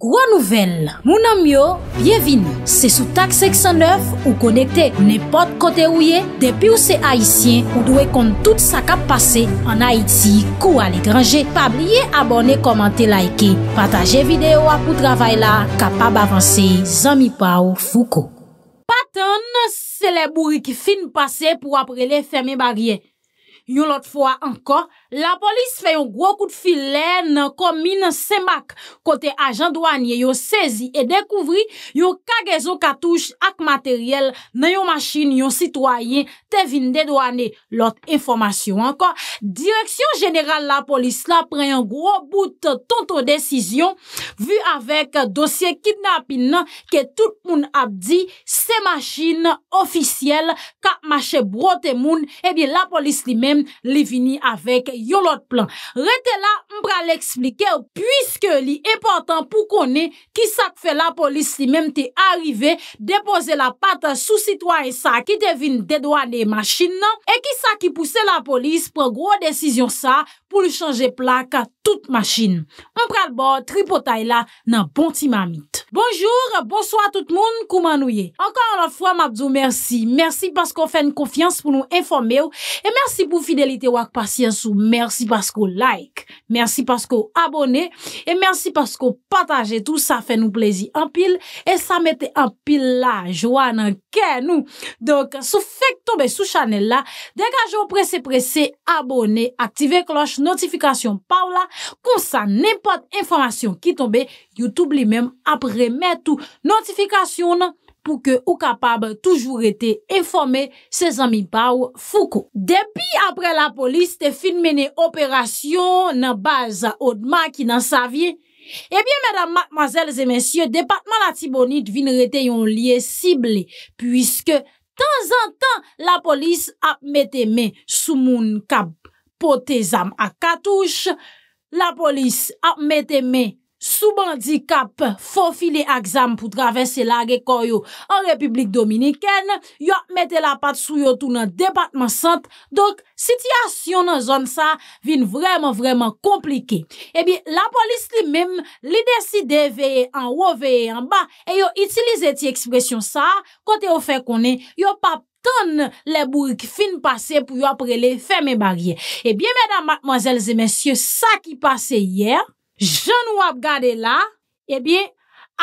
Gro nouvel, mounan myo, bienvin, se sou tak 609 ou konekte, ne pot kote ou ye, depi ou se haisyen, ou dwe kont tout sa kap pase, an Haiti, kou al ekranje, pa blye abone, komante, laike, pataje videyo apou travay la, kapab avanse, zami pa ou fuko. Patan, se le bourri ki fin pase pou apre le feme barye, yon lot fwa ankon. La polis fè yon gro kout filen komine Semak kote ajan douanye yo sezi e dekouvri yo kagezon katouj ak materyel nan yo machin yo sitwayen te vin de douanye lot informasyon. Direksyon jeneral la polis la pre yon gro bout tonto desisyon vu avek dosye kidnapin ke tout moun apdi se machin ofisyel ka mache brote moun e bi la polis li men li vini avek. yo lot plan. Rete la, mbra l'explike, ou pwiske li e portan pou konen ki sak fe la polis li menm te arrive depoze la pata sou sitwa e sa ki te vin de doan de machin nan e ki sak ki pwese la polis pou gro desizyon sa pou konen pou li chanje plaka tout machin. On pral bo, tripotay la, nan bon ti mamit. Bonjour, bonsoi tout moun, koumanouye. Ankon anot fwa, mabzou, mersi. Mersi paskou fè n konfians pou nou informe ou, e mersi pou fidelite wak pasyans ou, mersi paskou like, mersi paskou abone, e mersi paskou pataje tou, sa fè nou plezi an pil, e sa mette an pil la, joan, an kè nou. Donk, sou fèk tobe sou chanel la, degajou prese prese, abone, ative kloch nou, notifikasyon pa ou la, kon sa nepot informasyon ki tombe, YouTube li mem ap remet ou notifikasyon pou ke ou kapab toujou rete informe se zami pa ou foko. Depi apre la polis te finmene operasyon nan baza odman ki nan savye, ebyen, eh medan, madem, mazel, zemensye, depatman la tibonit vin rete yon liye sible, pwiske tan zan tan la polis ap mette men sou moun kab pote zam ak katouche, la polis ap mette me sou bandikap fofile ak zam pou travesse la rekor yo an republik dominiken, yo ap mette la pat sou yo tou nan depatman sant, dok sityasyon nan zon sa vin vreman vreman komplike. E bi la polis li mem li deside veye an woveye an ba, e yo itilize ti ekspresyon sa, kote yo fe konen, yo pap, ton le burik fin pase pou yo aprele feme barye. E bie, mèdam, mèzèlzè, mèsyè, sa ki pase yè, jan wap gade la, e eh bie,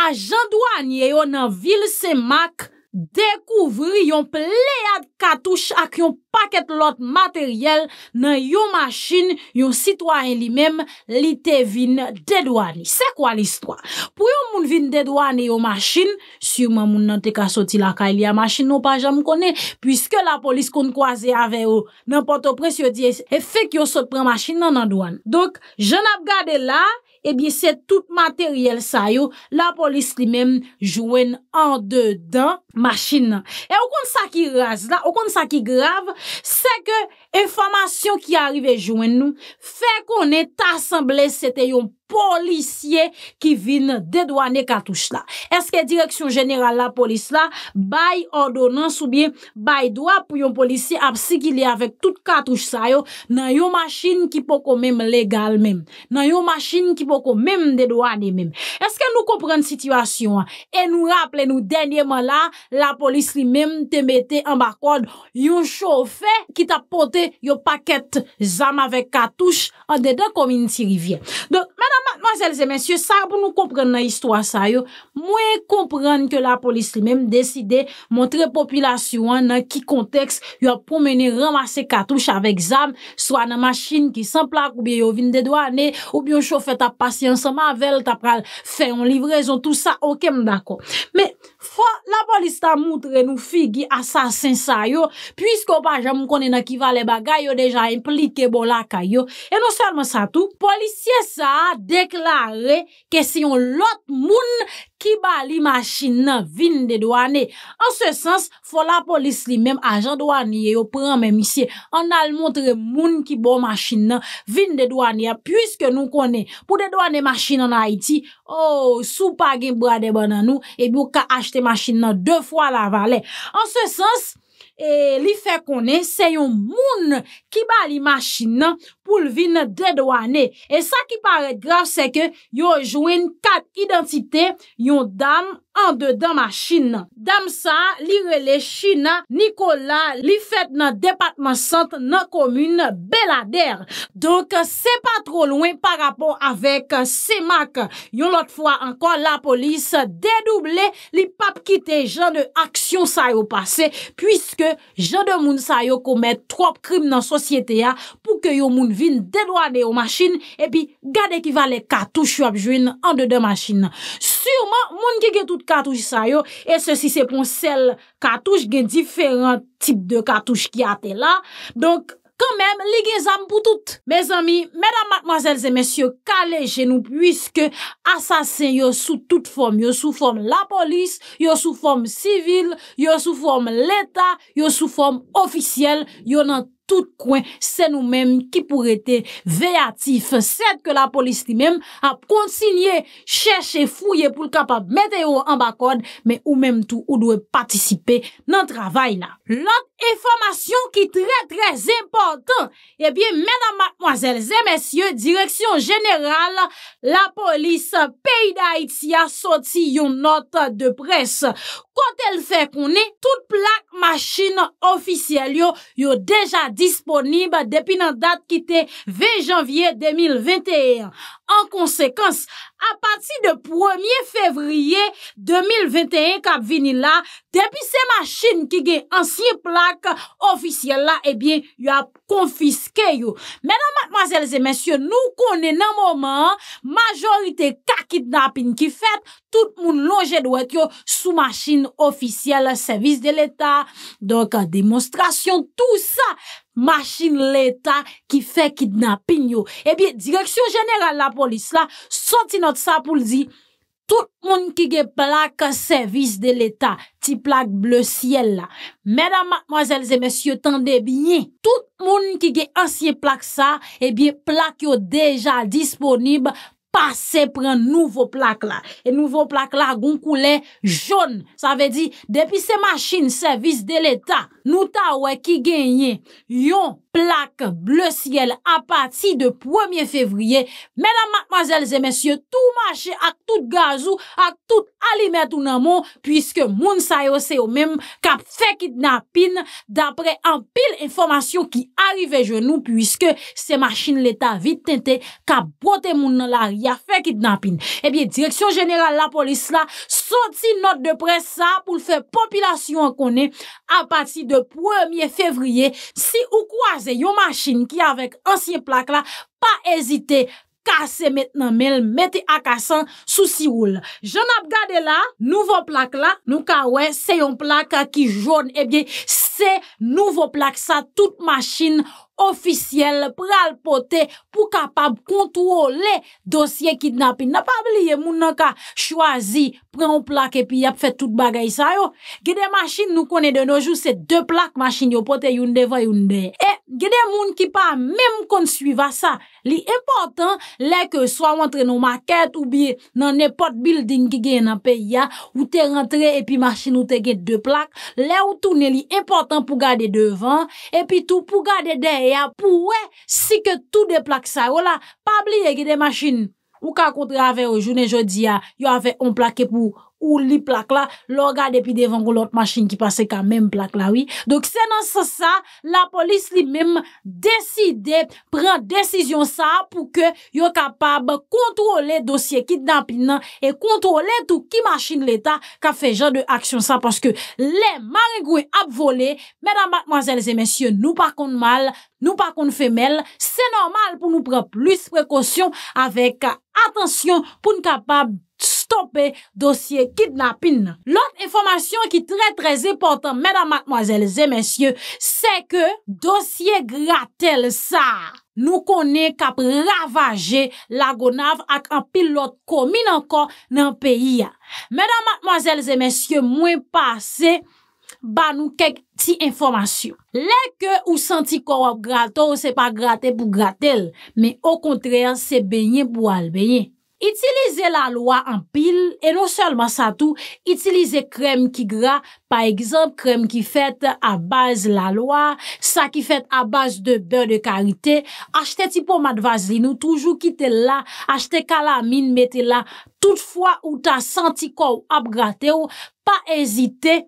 a jan douan yè yo nan vil semak Dekouvri yon pleyad katouche ak yon paket lot materyel nan yon machin yon sitwaen li mem li te vin dedouani. Se kwa l'istwa? Pou yon moun vin dedouani yon machin, si yon moun nan te ka soti la ka ili a machin nou pa jam konen, pwiske la polis kon kwa ze ave yo, nan poto pres yo diye, e fek yo sot pre machin nan nan douan. Donk, jen ap gade la, ebye eh se tout materyel sa yo, la polis li men jwen an de dan masin. E w kon sa ki raz la, w kon sa ki grav, seke, enfamasyon ki arrive jwen nou, fe kon net asemble, sete yon polisye, ki vin dedwane katouche la. Eske direksyon jeneral la polis la, bay ordonan soubyen, bay doa pou yon polisye, ap si ki li avek tout katouche sa yo, nan yon maschine ki poko mem legal mem, nan yon maschine ki poko mem dedwane mem. Eske nou komprenn situasyon, e nou rapple nou denye man la, la polis li mem te mette an bakod yon choufe, ki ta pote yo paket zam avek katouche an dedan komini si rivyen. Don, mena, mazelze, mensyo, sa pou nou komprene nan histwa sa yo, mwen komprene ke la polis li menm deside montre populasyon nan ki konteks yo pou meni ramase katouche avek zam swa nan machin ki sanplak ou bi yo vin dedwa ane, ou bi yo chofe ta pasyansan mavel, ta pral fey on livrezon, tout sa ok mdako. Me, fwa, a moutre nou figi asasinsa yo, pwisko pa jam mkone na kiva le bagay yo deja implike bolaka yo. E non selman sa tout, polisye sa deklare ke siyon lot moun qui ba machine nan vin de douane. en ce sens, faut la polis li même, ajan douanier yo pran men misye. An al montre moun ki bo machine nan vin de douane puisque nous nou pour pou de douane machine en Haïti oh, sou pa gen de banan nou, e bi ka achete machine nan fois la vale. En ce sens, E li fe konen, se yon moun ki ba li machin nan pou l vi nan dedwane. E sa ki pare graf se ke yon jouen kat identite yon dam moun. an de dan ma chine. Dam sa, li rele china, Nikola, li fet nan depatman sant nan komune belader. Donk, se pa tro louen pa rapon avek semak. Yon lot fwa ankon la polis dedouble, li pap kite jan de aksyon sa yo pase, pwiske jan de moun sa yo komet trob krim nan sosyete ya pou ke yon moun vin dedouane yo machine, epi gade ki va le katou chou apjouine an de dan machine. Surman, moun ki ge tout katouche sa yo, e se si se pon sel katouche gen diferent tip de katouche ki ate la donk, konmem, ligye zan pou tout mes ami, medan matmazel zemensyo, kale genou, pwiske asasen yo sou tout form yo sou form la polis, yo sou form sivil, yo sou form leta, yo sou form ofisyel yo nan tout kwen se nou menm ki pou rete veyatif. Sed ke la polis li menm ap konsilye chèche fouye pou l kapap meteo an bakon, men ou menm tou ou dwe patisipe nan travay la. Lant informasyon ki tre tre zemportan, ebyen menan matmwazel zemensye, direksyon jeneral, la polis peyi da Haiti a soti yon not de presse Kote l fè kounè, tout plak machin ofisyel yo yo deja disponib depi nan dat ki te 20 janvye 2021. En konsekans, a pati de 1er fevriye 2021 kap vini la, depi se masjin ki gen ansye plak ofisyel la, ebyen, eh yo a konfiske yo. Menan, mademoiselles et messieurs, nou konnen nan mouman, majorite kakit napin ki fet, tout moun longe dwe t yo sou masjin ofisyel servis de l'Etat. Donk, demonstrasyon, tout sa! MACHINE L'ETAT KI FÈ KIDNAPIN YO E eh BIE DIREKSYON GENERAL LA POLIS LA SON TI NOTE SA POUL DI TOUT MOUN KI GE PLAK SERVICE DE L'ETAT TI PLAK BLE SIEL LA MEDAM MADEMOISELZE MESYOU TANDE BINI TOUT MOUN KI GE ANSIEN PLAK SA E eh BIE PLAK YO DEJA DISPONIBLE Pase pren nouvo plak la. E nouvo plak la goun koulè joun. Sa ve di, depi se machin servis de l'Etat, nou ta wè ki genyen yon. Plak, ble syel, apati de 1 fevriye... Menan, matmazel, zemensye... Tou mache ak tout gazou... Ak tout alimet ou nan moun... Puiske moun sa yo se yo mem... Kap fekid na pin... Dapre an pil informasyon ki arrive genou... Puiske se machin l'Etat vit tente... Kap bote moun nan l'aria... Fekid na pin... Ebyen, direksyon jeneral la polis eh la... Soti not de pres sa pou l fe popilasyon konen a pati de 1er fevriye. Si ou kwa ze yon machin ki avek ansyen plak la, pa ezite kase metnan mel, mette akasan sou siwoul. Jan ap gade la, nouvo plak la, nou ka we, se yon plak ki joun ebyen. Eh Se nouvo plak sa, tout masjine ofisyel pral pote pou kapab kontro le dosye kidnapin. Napab liye moun nan ka chwazi pren ou plak epi yap fet tout bagay sa yo. Gede masjine nou kone de noujou se de plak masjine yo pote yonde va yonde. E gede moun ki pa mem kon suiva sa li importan le ke swa montre nou maket ou biye nan ne pot building ki gen nan pe ya ou te rentre epi masjine ou te gen de plak. Le ou toune li import tan pou gade devan, epi tou pou gade derya, pou wè, si ke tou de plak sa, wè la, pabli ye gede masjin, wou ka kontra ave, wou jounen jodi ya, yo ave, on plake pou, ou li plak la, lor gade epi devan goulot machin ki pase kamem plak la, oui. Dok se nan se sa, la polis li mem deside pren desisyon sa pou ke yo kapab kontrole dosye kit dapinan, e kontrole tou ki machin l'Etat ka fe jad de aksyon sa, paske le marigoui ap vole, mèdam matmazèles et mèsyè, nou pa kon mal, nou pa kon femel, se normal pou nou pren plus prekosyon, avek atensyon pou nou kapab tstopè dosye kidnapin nan. Lòt informasyon ki trè trè zè portan, mèdam matmwazèl zè mèsyè, se ke dosye gratèl sa. Nou konè kap ravajè la gonav ak an pilot komin ankon nan peyi ya. Mèdam matmwazèl zè mèsyè, mwen pase, ban nou kek ti informasyon. Lè ke ou senti korop gratèl, ou se pa gratèl pou gratèl, mè o kontrèl se bènyè pou al bènyè. itilize la lwa an pil, e non selman sa tou, itilize krem ki gra, pa eksemp krem ki fet a baz la lwa, sa ki fet a baz de beur de karite, achete tipon madvazli nou, toujou kite la, achete kalamine, mete la, toutfwa ou ta santi kou ap grate ou, pa ezite,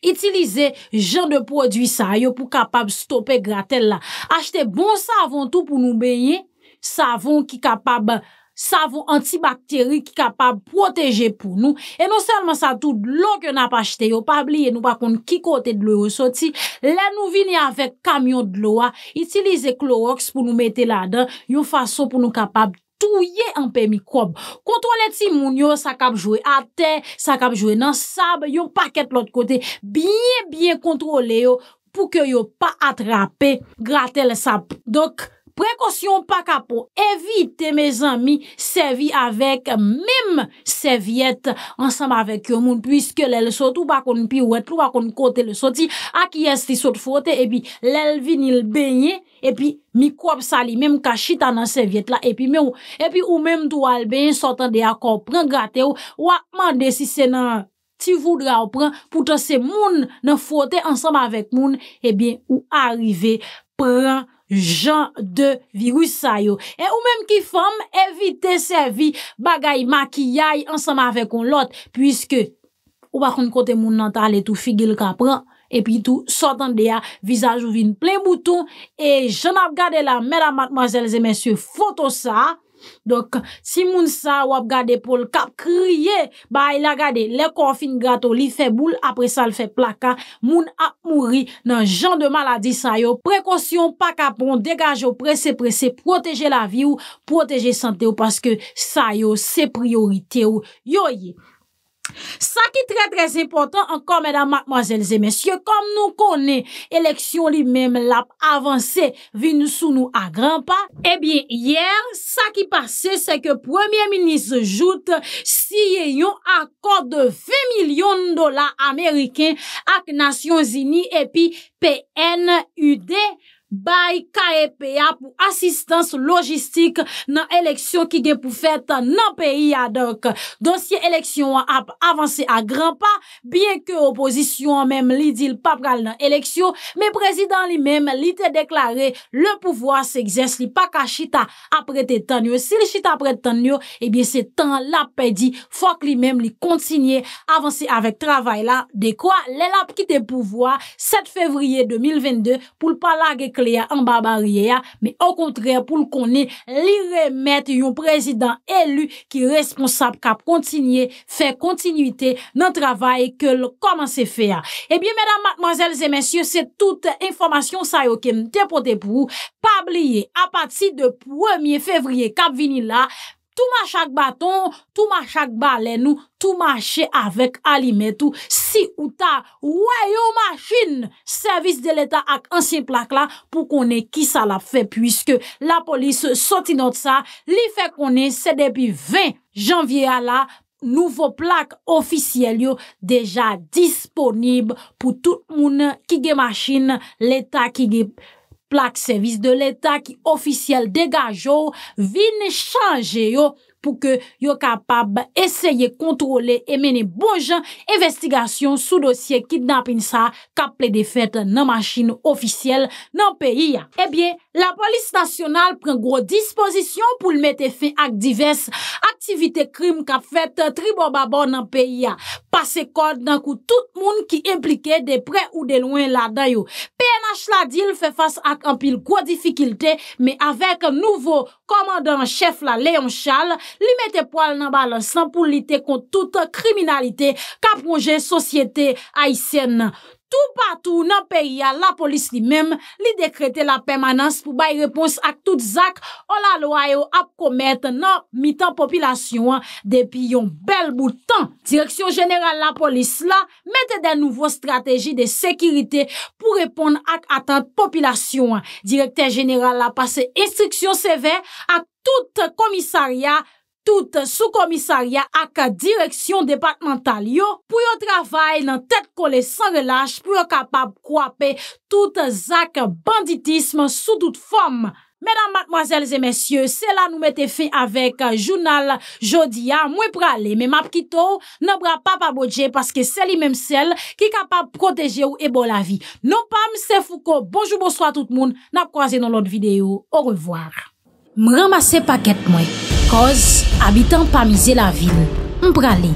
itilize jan de prodwisa yo pou kapab stoppe grate la. Achete bon savon tou pou nou beye, savon ki kapab grater, savon antibakteri ki kapab proteje pou nou, e nou selman sa tout louk yo na pa chete, yo pa bliye nou pa kon ki kote dlo yo soti, la nou vini avek kamyon dlo wa, itilize klorox pou nou mete la dan, yo faso pou nou kapab touye anpe mikrob, kontrole ti moun yo, sa kap jwe ate, sa kap jwe nan sab, yo paket lot kote, biye biye kontrole yo, pou ke yo pa atrape, gratel sap, dok, Prekosyon pa kapo, evite me zami sevi avèk mèm sevièt ansam avèk yo moun, pwiske lèl sot ou bakon pi wet, ou bakon kote lèl soti, ak yè sti sot fote, epi lèl vinil benye, epi mikwop sali mèm kachita nan sevièt la, epi mèw, epi ou mèm tou albenye sotan de akop, pran gate ou, wakman de si senan ti voudra ou pran, pwoutan se moun nan fote ansam avèk moun, epi ou arrive pran. Jan de virus sa yo. E ou menm ki fam evite se vi bagay makiyay ansama vek ou lot. Puiske ou bakoun kote moun nantale tou figil ka pran. E pi tou sotan de ya vizaj ou vin ple mouton. E jan ap gade la mera matmazelze mensyou foto sa. Dok, si moun sa wap gade pou l kap kriye, ba il a gade le konfin gato li feboul, apre sa l fe plaka, moun ap mouri nan jan de maladi sa yo, prekosyon pa kapon, degaj yo, prese prese, proteje la vi ou, proteje sante ou, paske sa yo, se priorite ou, yo ye. Sa ki tre tre sempotan ankon, mèdam, mèzel, zè mèsyè, kom nou konè, eleksyon li mèm la avansè, vi nou sou nou a gran pa. Ebyen, eh yè, sa ki pase, se ke premier minis joute si yè yon akò de 5 milyon dola Ameriken ak Nasyon Zini epi PNUD PNUD. bay KEPA pou asistans logistik nan eleksyon ki gen pou fet nan peyi ya dok. Don siye eleksyon ap avanse a gran pa, bien ke oposisyon menm li dil pa pral nan eleksyon, me prezidant li menm li te deklaré le pouvoi se gjes li pa ka chita ap rete tan yo. Si li chita ap rete tan yo, ebyen eh se tan la pe di fok li menm li kontinye avanse avek travay la. De kwa le lap ki te pouvoi, 7 fevriye 2022 pou l pa la gek lè an barbariè, mè an kontrè pou l konè lirè mèt yon prezidant elu ki responsab kap kontinye fè kontinuitè nan travay ke l komanse fè a. E bie mèdam matmazèl zè mèsyè, se tout informasyon sa yo ke m depote pou pabliye apati de 1 fevriye kap vini la Tou machak baton, tou machak balen ou, tou machek avek alimet ou, si ou ta weyo machin servis de l'Etat ak ansyen plak la pou konen ki sa la fe. Puiske la polis soti not sa, li fe konen se depi 20 janvye a la, nouvo plak ofisyel yo deja disponib pou tout moun ki ge machin l'Etat ki ge... Plak servis de l'Etat ki ofisyele degaje ou, vine chanje yo pou ke yo kapab eseye kontrole e mene bonjan investigasyon sou dosye kidnapping sa ka ple defete nan maschine ofisyele nan peyi ya. Ebyen, la polis nasyonal pren gro disposisyon pou l'mete fe ak divers aktivite krim ka fete tribo babo nan peyi ya. Pase kod nan kou tout moun ki implike de pre ou de loin la dayo. E na chladil fe fas ak an pil kwa difikilte, me avek nouvo komandan chef la Leon Charles, li mete poal nan bal san pou lite kont tout kriminalite kaponje sosyete aisyen nan. Tout patou nan periya la polis li mem li dekrete la permanans pou bay repons ak tout zak o la loay ou ap komet nan mitan popilasyon depi yon bel boutan. Direksyon jeneral la polis la mette den nouvo strategi de sekirite pou repon ak atan popilasyon. Direktyen jeneral la pase instriksyon sever ak tout komisarya. tout sou komisarya ak direksyon departemental yo, pou yo travay nan tet kole san relaj, pou yo kapab kwape tout zak banditisme sou tout fom. Mèdam, mademoiselles et mèsyè, sè la nou mète fè avèk jounal jodia mwen pralè, mè map kito, nè bra pa pa bodje, paske sè li mèm sèl ki kapab proteje ou ebo la vi. Nopam, sè fouko, bonjou, bonsoi tout moun, nap kwaze nan lot videyo, ou revoar. M ramase paket mwen. Koz, abitan pa mize la vil, mbra li.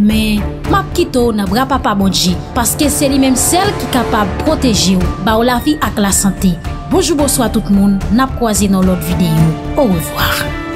Men, map kito na bra pa pa modji, paske se li menm sel ki kapab proteji ou, ba ou la fi ak la sante. Bojoubo swa tout moun, nap kwa zi nou lot videyo. Ou revoar.